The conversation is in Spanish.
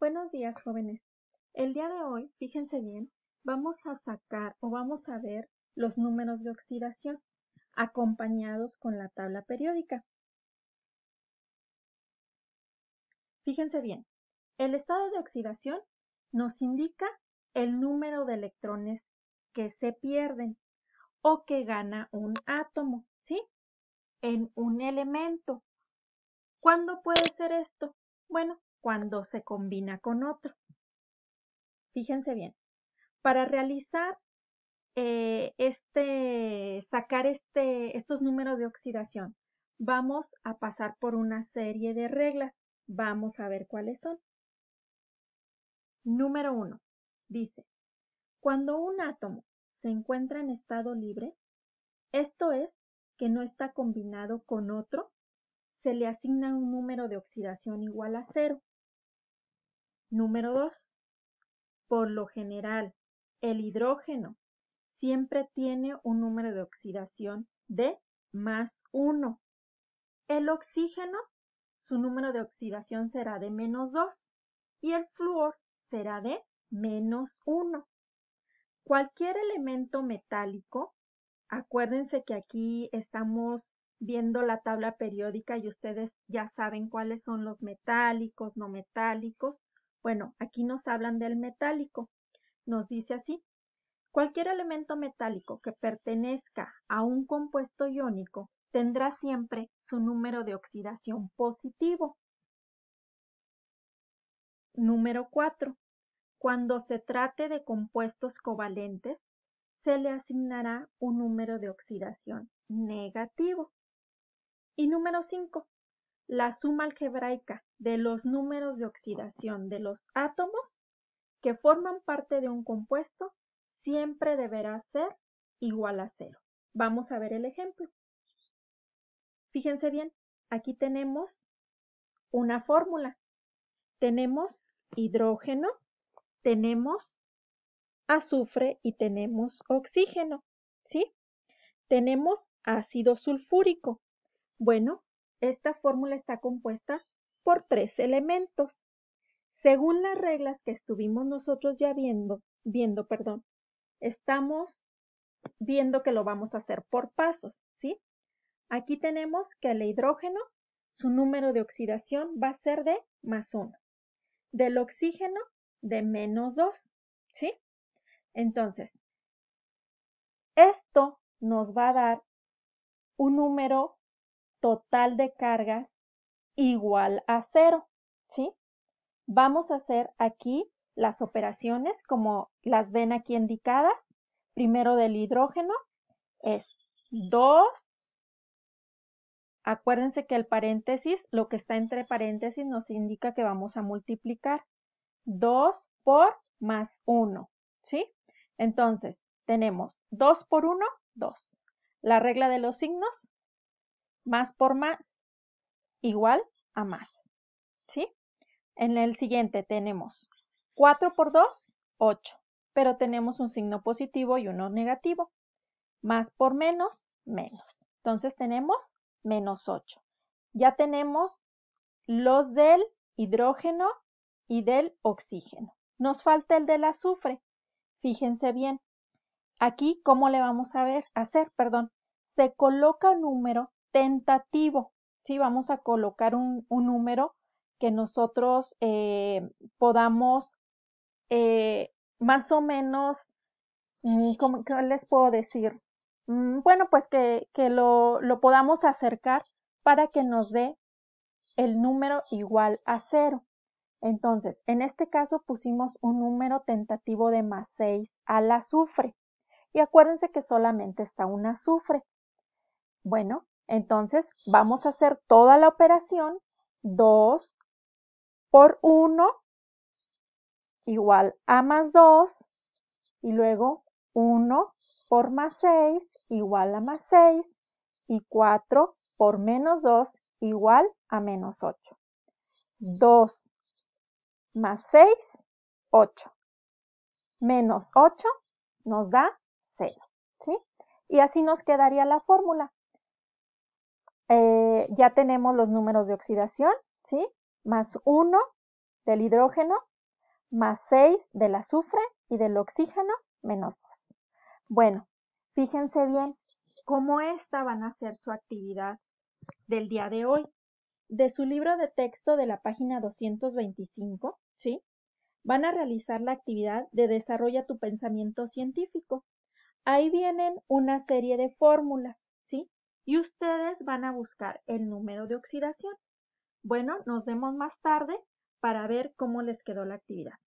Buenos días, jóvenes. El día de hoy, fíjense bien, vamos a sacar o vamos a ver los números de oxidación acompañados con la tabla periódica. Fíjense bien, el estado de oxidación nos indica el número de electrones que se pierden o que gana un átomo, ¿sí? En un elemento. ¿Cuándo puede ser esto? Bueno, cuando se combina con otro. Fíjense bien. Para realizar eh, este, sacar este, estos números de oxidación, vamos a pasar por una serie de reglas. Vamos a ver cuáles son. Número 1. Dice, cuando un átomo se encuentra en estado libre, esto es, que no está combinado con otro, se le asigna un número de oxidación igual a cero. Número 2. Por lo general, el hidrógeno siempre tiene un número de oxidación de más 1. El oxígeno, su número de oxidación será de menos 2 y el flúor será de menos 1. Cualquier elemento metálico, acuérdense que aquí estamos viendo la tabla periódica y ustedes ya saben cuáles son los metálicos, no metálicos, bueno, aquí nos hablan del metálico. Nos dice así, cualquier elemento metálico que pertenezca a un compuesto iónico tendrá siempre su número de oxidación positivo. Número 4. Cuando se trate de compuestos covalentes, se le asignará un número de oxidación negativo. Y número 5 la suma algebraica de los números de oxidación de los átomos que forman parte de un compuesto siempre deberá ser igual a cero. Vamos a ver el ejemplo. Fíjense bien, aquí tenemos una fórmula. Tenemos hidrógeno, tenemos azufre y tenemos oxígeno, ¿sí? Tenemos ácido sulfúrico. Bueno, esta fórmula está compuesta por tres elementos. Según las reglas que estuvimos nosotros ya viendo, viendo, perdón, estamos viendo que lo vamos a hacer por pasos, ¿sí? Aquí tenemos que el hidrógeno, su número de oxidación va a ser de más 1. Del oxígeno, de menos 2, ¿sí? Entonces, esto nos va a dar un número total de cargas igual a cero, ¿sí? Vamos a hacer aquí las operaciones como las ven aquí indicadas. Primero del hidrógeno es 2. Acuérdense que el paréntesis, lo que está entre paréntesis nos indica que vamos a multiplicar 2 por más 1, ¿sí? Entonces, tenemos 2 por 1, 2. La regla de los signos más por más igual a más. ¿Sí? En el siguiente tenemos 4 por 2, 8, pero tenemos un signo positivo y uno negativo. Más por menos, menos. Entonces tenemos menos 8. Ya tenemos los del hidrógeno y del oxígeno. Nos falta el del azufre. Fíjense bien. Aquí, ¿cómo le vamos a ver? hacer? Perdón. Se coloca un número tentativo. ¿sí? Vamos a colocar un, número que nosotros eh, podamos eh, más o menos, mm, ¿cómo, ¿qué les puedo decir? Mm, bueno, pues que, que lo, lo podamos acercar para que nos dé el número igual a cero. Entonces, en este caso pusimos un número tentativo de más 6 al azufre. Y acuérdense que solamente está un azufre. Bueno, entonces, vamos a hacer toda la operación 2 por 1 igual a más 2 y luego 1 por más 6 igual a más 6 y 4 por menos 2 igual a menos 8. 2 más 6, 8. Menos 8 nos da 0, ¿sí? Y así nos quedaría la fórmula. Eh, ya tenemos los números de oxidación, ¿sí? Más 1 del hidrógeno, más 6 del azufre y del oxígeno, menos 2. Bueno, fíjense bien cómo esta van a ser su actividad del día de hoy. De su libro de texto de la página 225, ¿sí? Van a realizar la actividad de Desarrolla tu pensamiento científico. Ahí vienen una serie de fórmulas y ustedes van a buscar el número de oxidación. Bueno, nos vemos más tarde para ver cómo les quedó la actividad.